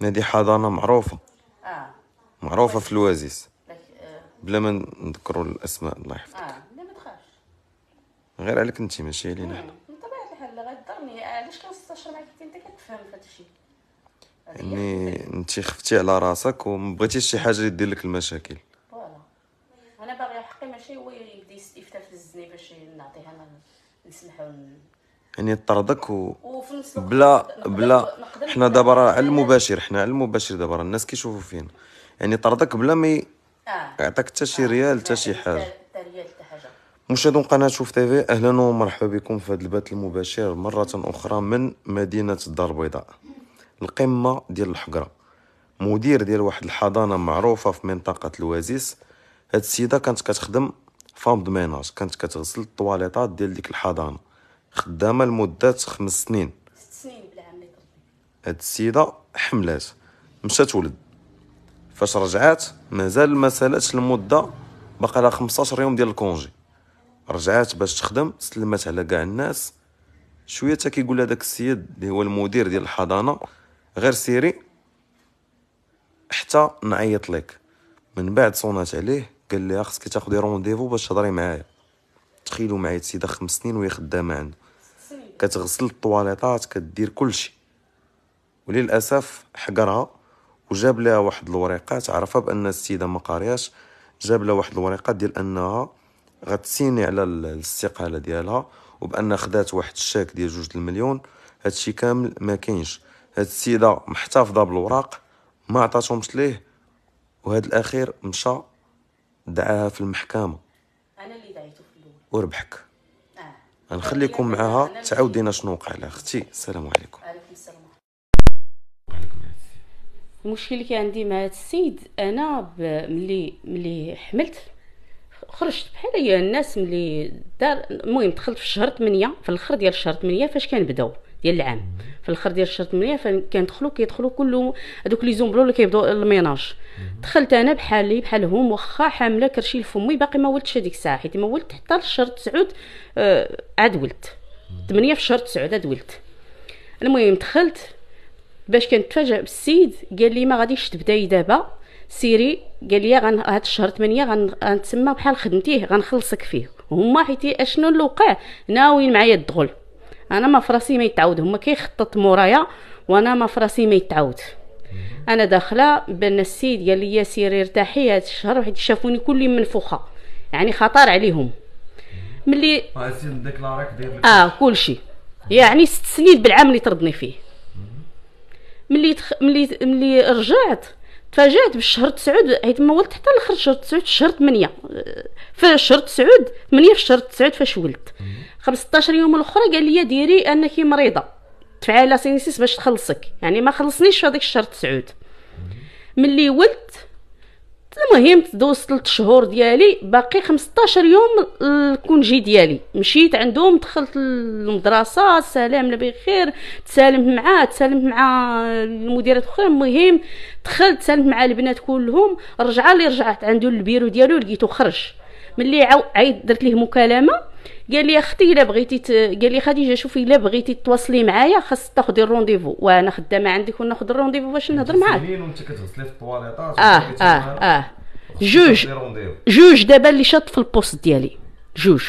نادي حضانه معروفه اه معروفه في الوازيس آه. بلا ما نذكروا الاسماء الله يحفظك اه لا ما تخافش غير عليك انت ماشي علينا حنا بطبيعه الحال غدرني آه، علاش كنستشر معاك انت كتفهم في هذا يعني انت خفتي على راسك وما بغيتيش شي حاجه اللي دير لك المشاكل فوالا انا باغي حقي ماشي هو يبدا استفتاء في الزني باش نعطيها نسمحوا يعني طردك و بلا بلا حنا دابا راه على المباشر حنا على المباشر دابا راه الناس كيشوفوا فينا يعني طردك بلا ما آه. يعطيك حتى شي آه. ريال حتى شي حاجه مشاهدون قناة شوف تيفي أهلا ومرحبا بكم في هذا البث المباشر مرة أخرى من مدينة الدار البيضاء القمة ديال الحقرة مدير ديال واحد الحضانة معروفة في منطقة الوازيس هاد السيدة كانت كتخدم فام دو ميناج كانت كتغسل الطواليطات ديال ديك الحضانة خدامة لمدة خمس سنين ست سنين هاد السيدة حملات مشات ولد فاش رجعات مازال ما سالاتش المدة باقا لها 15 يوم ديال الكونجي رجعات باش تخدم سلمات على كاع الناس شويه تا كيقول هذاك السيد اللي هو المدير ديال الحضانه غير سيري حتى نعيط لك من بعد صونات عليه قال لي خصك تاخدي رونديفو باش تهضري معايا تخيلوا معايا السيده خمس سنين وهي خدامه عنده كتغسل الطواليطات كدير كلشي وللاسف حقرها وجاب لها واحد الوريقات عرفها بان السيده ما قارياش جاب لها واحد الوريقات ديال انها غتسيني على الاستقاله ديالها وبان خدات واحد الشاك ديال جوج المليون هادشي كامل ما كاينش هاد السيده محتفظه بالوراق ما عطاتهمش ليه وهاد الاخير مشى دعاها في المحكمه انا اللي دعيتو في الاول وربحك غنخليكم معاها تعاودينا شنو وقع لها اختي السلام عليكم المشكل اللي كان عندي مع هذا السيد انا ملي ملي حملت خرجت بحال هي الناس ملي دار المهم دخلت في شهر 8 في الاخر ديال شهر 8 فاش كنبداو ديال العام في الاخر ديال الشهر 8 كندخلوا كيدخلوا كلهم هذوك لي زومبلو اللي كيبداو الميناج دخلت انا بحالي بحالهم واخا حامله كرشي لفمي باقي ما ولدتش هذيك الساعه حيت ما ولدت حتى لشهر 9 آه عاد ولدت 8 في شهر 9 عاد ولدت المهم دخلت باش كنتفاجئ بالسيد قال لي ما غاديش تبداي دابا سيري قال لي غن... هاد الشهر 8 غنتسمى بحال خدمتيه غنخلصك فيه هما حيت اشنو اللي وقع ناويين معايا الدغل انا ما فراسي ما يتعاود هما كيخطط مورايا وانا ما فراسي ما يتعاود انا داخله بان السيد قال لي يا سيري ارتاحي هاد الشهر واحد شافوني كلي منفوخه يعني خطر عليهم ملي اه كلشي يعني ست سنين بالعام اللي طردني فيه ملي تخ... ملي ملي رجعت تفاجات بالشهر تسعود حيت ما ولدت حتى لاخر شهر تسعود شهر 8 في شهر تسعود 8 في شهر تسعود فاش ولدت 15 يوم الاخرى قال لي ديري انك مريضه تفعلها سينيسيس باش تخلصك يعني ما خلصنيش في هذاك الشهر تسعود ملي ولدت المهم دوزت 3 شهور ديالي باقي 15 يوم الكونجي ديالي مشيت عندهم دخلت المدرسه سلام لبي خير تسالمت معاه تسالمت مع المديرات اخرى المهم دخلت تسالمت مع البنات كلهم رجع اللي رجعت عنده البيرو ديالو لقيتو خرج ملي عيط درت ليه مكالمه قال لي اختي الا بغيتي ت... قال لي خديجه شوفي الا بغيتي تواصلي معايا خاص تاخذي الرونديفو وانا خدامه عندك وناخذ الرونديفو باش نهضر معاك وانت كتغسلي في الطواليطات اه اه اه جوج جوج دابا اللي شط في البوست ديالي جوج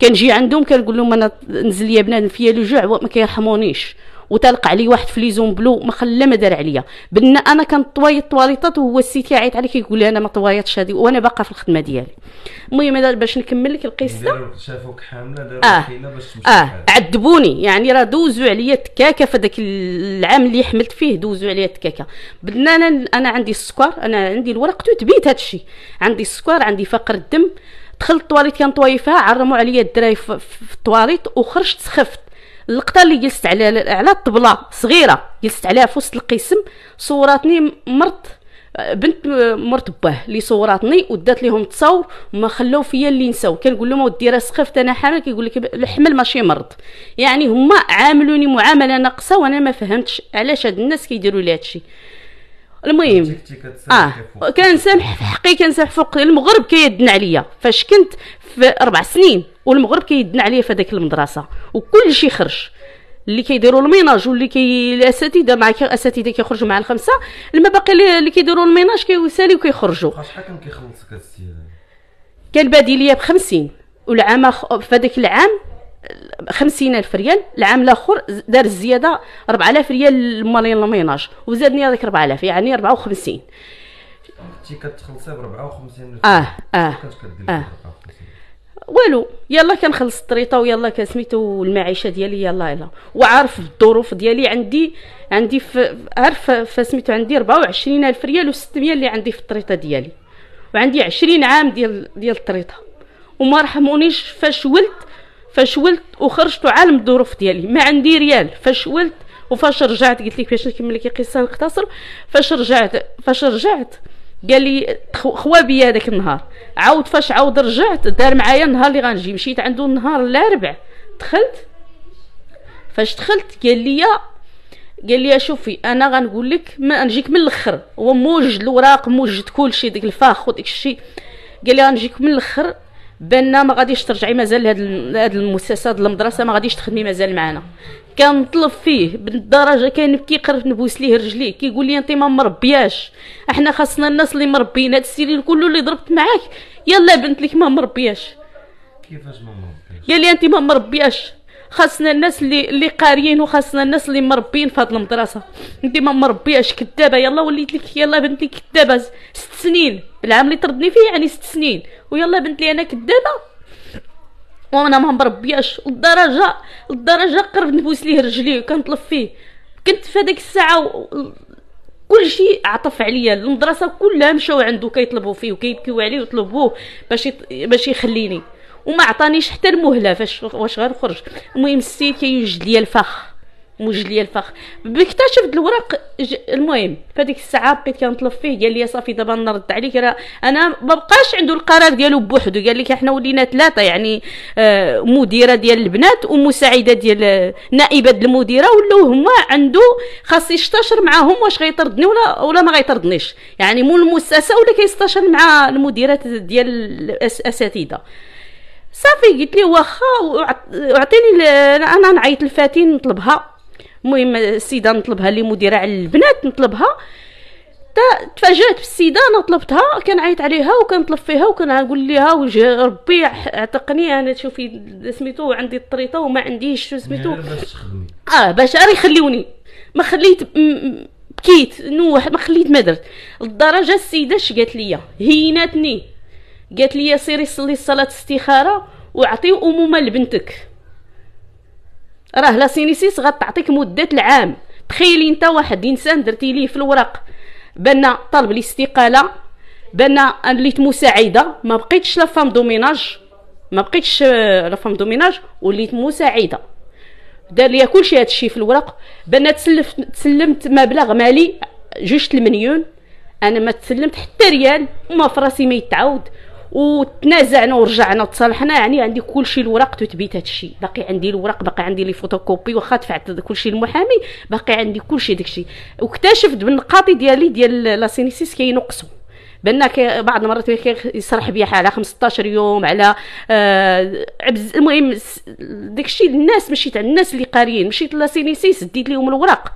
كنجي عندهم كنقول لهم انا نزل ليا بنادم فيا الجوع ما كيرحمونيش وتلقى عليه واحد في زون بلو ما خلى ما دار عليا بان انا كنطويط الطواليطات وهو السي يعيط عليه كيقول لي انا ما طويطش هذه وانا باقا في الخدمه ديالي المهم باش نكمل لك القصه شافوك حامله داروا آه. باش اه عذبوني يعني راه دوزوا عليا تكاكه في ذاك العام اللي حملت فيه دوزوا عليا تكاكه بدنا انا انا عندي السكر انا عندي الورق تثبيت هذا الشيء عندي السكر عندي فقر الدم دخلت الطواليط كنطوي فيها عرموا عليا الدراري في الطواليط وخرجت سخفت اللقطه اللي جلست على على الطبله صغيره جلست عليها في وسط القسم صوراتني مرت بنت مرت باه اللي صوراتني ودات لهم تصاور وما خلاو فيا اللي نساو كنقول لهم ودي راه سخفت انا حامل كيقول لك الحمل ماشي مرض يعني هما عاملوني معامله ناقصه وانا ما فهمتش علاش هاد الناس كيديروا لي هادشي المهم اه كنسامح في حقي كنسامح فوق المغرب كيدنا عليا فاش كنت في اربع سنين والمغرب كيدنا عليا في هذيك المدرسه وكل شيء خرج اللي كيديروا الميناج واللي كي الاساتذه مع الاساتذه كيخرجوا مع الخمسه لما باقي اللي كيديروا الميناج كيسالي وكيخرجوا شحال كان كيخلصك السيده كان بادي ليا ب 50 والعام في هذاك العام 50000 ريال العام الاخر دار الزياده 4000 ريال مالين الميناج وزادني هذاك 4000 يعني 54 كنتي كتخلصي ب 54 اه اه اه والو يلا كنخلص الطريطه ويلا كسميتو المعيشه ديالي يلا يلا وعارف الظروف ديالي عندي عندي عارف فسميتو عندي 24000 ريال و600 اللي عندي في الطريطه ديالي وعندي 20 عام ديال ديال الطريطه وما رحمونيش فاش ولت فاش ولت وخرجت عالم الظروف ديالي ما عندي ريال فاش ولت وفاش رجعت قلت لك باش نكمل لك القصه نختصر فاش رجعت فاش رجعت قال لي خوابي بيا هذاك النهار عاود فاش عاود رجعت دار معايا النهار اللي غنجي مشيت عنده النهار الاربع دخلت فاش دخلت قال لي قال لي شوفي انا غنقول لك ما نجيك من الاخر هو موجد الاوراق موجد كلشي ديك الفاخ وديك الشيء قال لي غنجيك من الاخر بان ما غاديش ترجعي مازال لهاد المؤسسه المدرسه ما غاديش تخدمي مازال معانا كنطلب فيه بالدرجه كان كيقرف نبوس ليه رجليه كيقول لي انت ما مربياش احنا خاصنا الناس اللي مربيين هاد السيرين كله اللي ضربت معاك يلا بنت لك ما مربياش كيفاش ما مربياش يلي انت ما مربياش خاصنا الناس اللي اللي قاريين وخاصنا الناس اللي مربيين في هاد المدرسه انت ما مربياش كدابه يلا وليت لك يلا بنت لي كدابه ست سنين العام اللي طردني فيه يعني ست سنين ويلا بنت لي انا كدابه وانا ما مربياش لدرجه لدرجه قرب نبوس ليه رجليه كنطلب فيه كنت في هذيك الساعه كل شيء عطف عليا المدرسه كلها مشاو عنده كيطلبوا فيه وكيبكيو عليه ويطلبوه باش يط... باش يخليني وما عطانيش حتى المهله فاش واش غنخرج المهم السيد كيوجد ليا الفخ موج ليا الفخ بكتشف الوراق ج... المهم فديك الساعه بقيت كنطلب فيه قال لي صافي دابا نرد عليك راه انا ما بقاش عنده القرار ديالو بوحدو قال لك احنا ولينا ثلاثه يعني آه مديره ديال البنات ومساعده ديال آه، نائبه المديره ولاو هما عنده خاص يستشر معاهم واش غيطردني ولا ولا ما غيطردنيش يعني مول المؤسسه ولا كيستشر مع المديرات ديال الاساتذه صافي قلت لي واخا وعطيني انا نعيط لفاتين نطلبها المهم السيده نطلبها اللي مديره على البنات نطلبها تفاجات بالسيده انا طلبتها كنعيط عليها وكنطلب فيها وكنقول لها وجه ربي عتقني انا شوفي سميتو عندي الطريطه وما عنديش شو سميتو اه باش اري خليوني ما خليت بكيت نوح ما خليت ما درت لدرجه السيده اش قالت لي هيناتني قالت لي سيري صلي صلاه استخاره وعطي امومه لبنتك راه لا سينيسيس غتعطيك مده العام تخيلي انت واحد انسان درتي ليه في الورق بان طلب الاستقاله بان وليت مساعده ما بقيتش لا فام دوميناج ما بقيتش آه، لا فام دوميناج وليت مساعده دار ليا كلشي هادشي في الورق بان تسلفت تسلمت مبلغ مالي جوج المليون انا ما تسلمت حتى ريال وما فراسي ما يتعاود وتنازعنا ورجعنا تصالحنا يعني عندي كلشي الوراق تثبيت هادشي باقي عندي الوراق باقي عندي لي فوتوكوبي واخا دفعت كلشي المحامي باقي عندي كلشي داكشي واكتشفت القاضي ديالي ديال لاسينيسيس كينقصوا بان بعض المرات كيصرح بيا على 15 يوم على آه عبز المهم داكشي الناس مشيت عند الناس اللي قاريين مشيت لاسينيسيس ديت لهم الوراق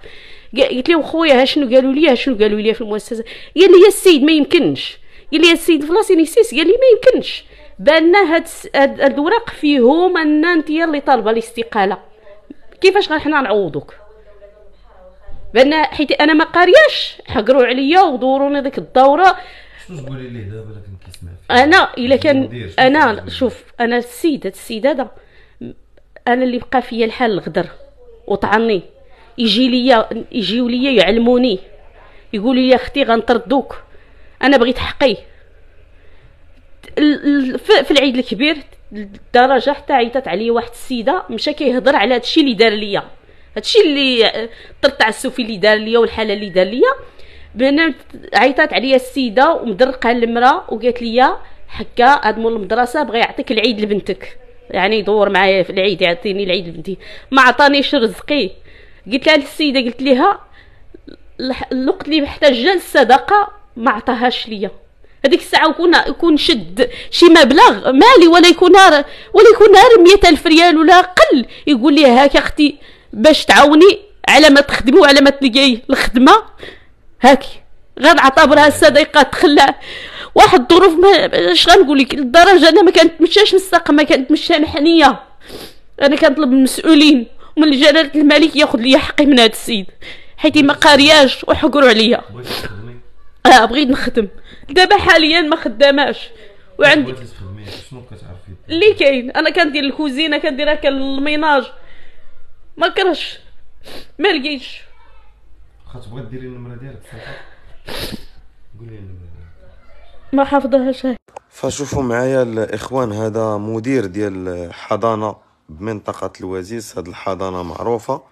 قلت لهم خويا ها شنو قالوا لي شنو قالوا لي في المؤسسه قال لي يا السيد ما يمكنش لي السيد فلاسي نسيس قال لي ما يمكنش بان هاد, هاد الوراق فيهم ان انت اللي طالبه الاستقاله كيفاش حنا نعوضوك بان حيت انا ما قارياش حقروا عليا ودوروني ديك الدوره شنو تقولي ليه دابا لكن كيسمع انا الا كان انا شوف انا السيد هاد السيد هذا انا اللي بقى فيا الحال الغدر وطعني يجي ليا يجيو ليا يعلموني يقولوا لي اختي غنطردوك انا بغيت حقي في العيد الكبير لدرجه حتى عيطت عليا واحد السيده مشى كيهضر على هادشي اللي دار ليا هادشي اللي الطرطع السوفي اللي دار ليا والحاله اللي دار ليا عيطت عيطات عليا السيده ومدرقه المراه وقالت لي حكا هاد مول المدرسه بغى يعطيك العيد لبنتك يعني يدور معايا في العيد يعطيني العيد لبنتي ما عطانيش رزقي قلت لها السيده قلت لها الوقت اللي محتاجه للصدقه ما عطاهاش ليا هذيك الساعه يكون يكون شد شي مبلغ مالي ولا يكون ولا يكون مية ألف ريال ولا أقل يقول لي هاك أختي باش تعاوني على ما تخدمي وعلى ما تلقاي الخدمه هاك غير عطا برها الصديقه تخلع واحد الظروف ما اش غنقول لك الدرجه انا ما مشاش مستقمه ما كنتمشى محنيه انا كنطلب المسؤولين ومن جلاله الملك ياخذ لي حقي من هذا السيد حيت ما قارياش وحقروا عليا اه بغيت نخدم دابا حاليا ما خداماش وعندي شنو كتعرفي اللي كاين انا كندير الكوزينه كندير هكا الميناج ما كرهش ما لقيتش واخا تبغي ديري النمره ديالك قولي لي النمره ما حافظهاش فشوفوا معايا الاخوان هذا مدير ديال حضانه بمنطقه الوازيس هاد الحضانه معروفه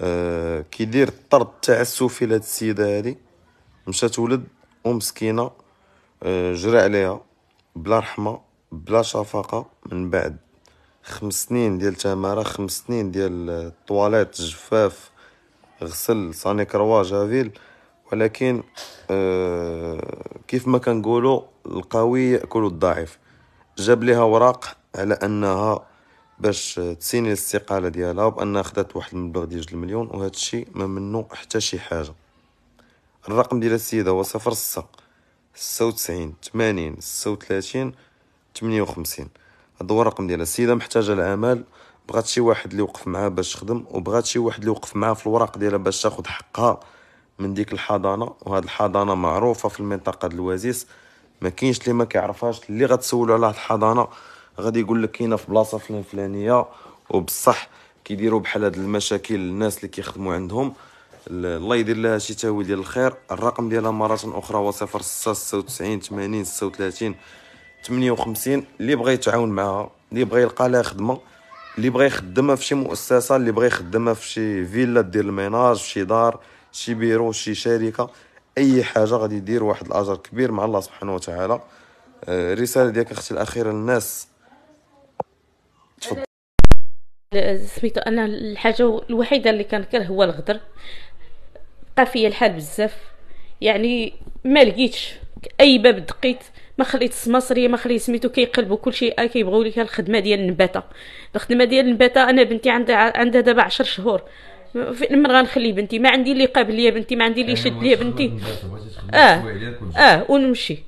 آه، كيدير الطرد التعسفي لهاد السيده هادي مشات ولد ومسكينة آه، جرى عليها بلا رحمة بلا شفقة من بعد خمس سنين ديال تمارة خمس سنين ديال الطواليت جفاف غسل صاني كروا جافيل ولكن آه، كيف ما كنقولوا القوي ياكل الضعيف جاب ليها وراق على انها باش تسيني الاستقاله ديالها بانها خدات واحد المبلغ ديال المليون وهذا الشيء ما منه حتى شي حاجه الرقم ديال السيدة هو صفر ستة ستة وتسعين تمانين ستة وتلاتين تمنية وخمسين هاد هو الرقم ديال السيدة محتاجة العمل بغات شي واحد اللي يوقف معاها باش تخدم وبغات شي واحد اللي يوقف معاها في الوراق ديالها باش تاخد حقها من ديك الحضانة وهاد الحضانة معروفة في المنطقة د الوازيس ما كاينش اللي ما كيعرفهاش اللي غتسولو على هاد الحضانة غادي يقول لك كاينه في بلاصه فلان فلانيه وبصح كيديروا بحال هاد المشاكل الناس اللي كيخدموا عندهم الله يدير لها شي تاويل ديال الخير الرقم ديالها مره اخرى هو 06 96 80 36 58 اللي بغى يتعاون معها اللي بغى يلقى لها خدمه اللي بغى يخدمها في شي مؤسسه اللي بغى يخدمها في شي فيلا ديال الميناج في شي دار شي بيرو شي شركه اي حاجه غادي يدير واحد الاجر كبير مع الله سبحانه وتعالى آه، الرساله ديالك اختي الاخيره للناس تفضل سميتو انا الحاجه الوحيده اللي كنكره هو الغدر فيا الحال بزاف يعني ما لقيتش اي باب دقيت ما خليت مصريه ما خليت سميتو كيقلبوا كلشي آه كيبغيو لك الخدمه ديال النباته الخدمه ديال النباته انا بنتي عندها عندها دابا 10 شهور من غنخلي بنتي ما عندي اللي قابل ليا بنتي ما عندي اللي يشد ليا بنتي اه اه ونمشي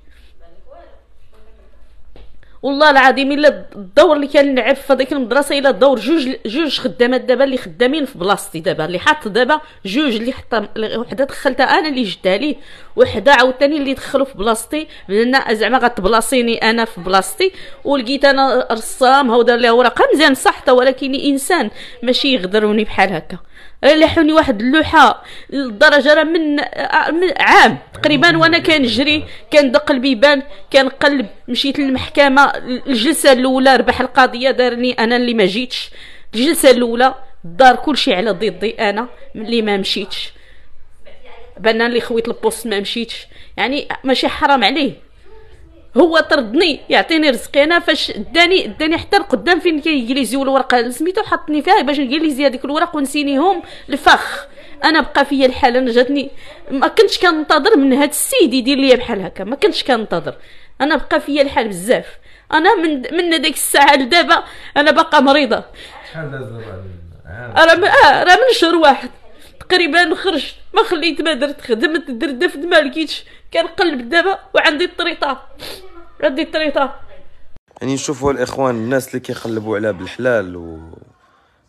والله العظيم الا الدور اللي كان نلعب في هذيك المدرسه الا دور جوج جوج خدامات دابا اللي خدامين في بلاصتي دابا اللي حاط دابا جوج اللي حتى وحده دخلتها انا اللي جدها ليه وحده عاوتاني اللي دخلوا في بلاصتي بدنا زعما غتبلاصيني انا في بلاصتي ولقيت انا رسام هو دار لي اوراق مزيان صح ولكن انسان ماشي يغدروني بحال هكا لحوني واحد اللوحه لدرجه راه من آه، عام تقريبا وانا كنجري كندق البيبان كنقلب مشيت للمحكمه الجلسه الاولى ربح القضيه دارني انا اللي ما جيتش الجلسه الاولى دار كلشي على ضدي انا اللي ما مشيتش بان اللي خويت البوست ما مشيتش يعني ماشي حرام عليه هو طردني يعطيني رزقي انا فاش داني داني حتى لقدام فين كيجليزيو الورقه سميتو حطني فيها باش نجليزي هذيك الورق ونسينيهم الفخ انا بقى فيا الحال انا جاتني ما كنتش كنتظر من هاد السيد يدير ليا بحال هكا ما كنتش كنتظر انا بقى فيا الحال بزاف انا من من ديك الساعه لدابا انا بقى مريضه شحال داز دابا اه راه من شهر واحد تقريبا خرجت ما خليت ما درت خدمت دردفت ما لقيتش كنقلب دابا وعندي الطريطه عندي الطريطه يعني نشوفوا الاخوان الناس اللي كيقلبوا على بالحلال و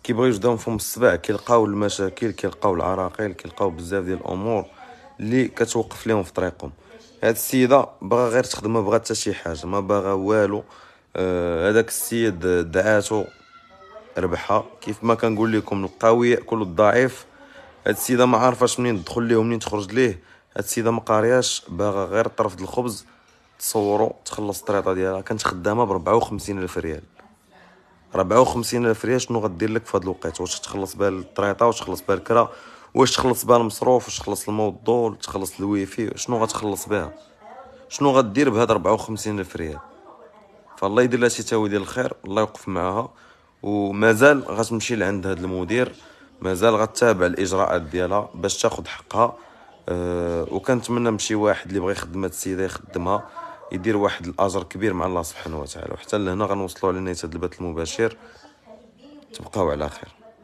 كيبغيو يجدهم فم السبع كيلقاو المشاكل كيلقاو العراقيل كيلقاو بزاف ديال الامور اللي كتوقف لهم في طريقهم هاد السيده بغا غير تخدم ما بغات حتى شي حاجه ما باغا والو آه، هذاك آه السيد دعاتو ربحها كيف ما كنقول لكم القوي ياكل الضعيف هاد السيده ما عارفاش منين تدخل ليه ومنين تخرج ليه هاد السيده ما قارياش باغا غير طرف د الخبز تصورو تخلص الطريطه ديالها كانت خدامه ب 54 الف ريال 54 الف ريال شنو غدير لك في هاد الوقيت واش تخلص بها الطريطه واش تخلص بها الكرا واش تخلص بها المصروف واش تخلص الموضوع تخلص الويفي شنو غتخلص بها شنو غدير بهاد 54 الف ريال فالله يدير لها شي تاوي ديال الخير الله يوقف معاها ومازال غتمشي لعند هاد المدير مازال غتابع الاجراءات ديالها باش تاخذ حقها أه وكنتمنى من شي واحد اللي بغى يخدم هاد السيده يخدمها يدير واحد الاجر كبير مع الله سبحانه وتعالى وحتى لهنا غنوصلوا على نهايه هذا البث المباشر تبقاو على خير